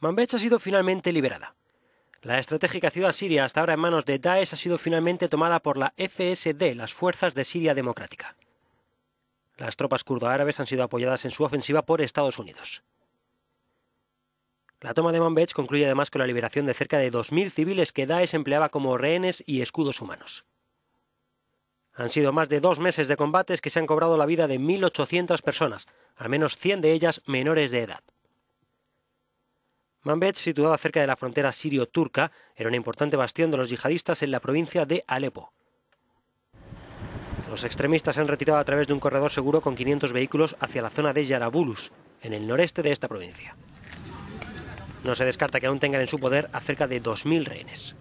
Manbech ha sido finalmente liberada. La estratégica ciudad siria, hasta ahora en manos de Daesh, ha sido finalmente tomada por la FSD, las Fuerzas de Siria Democrática. Las tropas kurdo-árabes han sido apoyadas en su ofensiva por Estados Unidos. La toma de Manbech concluye además con la liberación de cerca de 2.000 civiles que Daesh empleaba como rehenes y escudos humanos. Han sido más de dos meses de combates que se han cobrado la vida de 1.800 personas, al menos 100 de ellas menores de edad. Mambet, situada cerca de la frontera sirio-turca, era una importante bastión de los yihadistas en la provincia de Alepo. Los extremistas se han retirado a través de un corredor seguro con 500 vehículos hacia la zona de Yarabulus, en el noreste de esta provincia. No se descarta que aún tengan en su poder a cerca de 2.000 rehenes.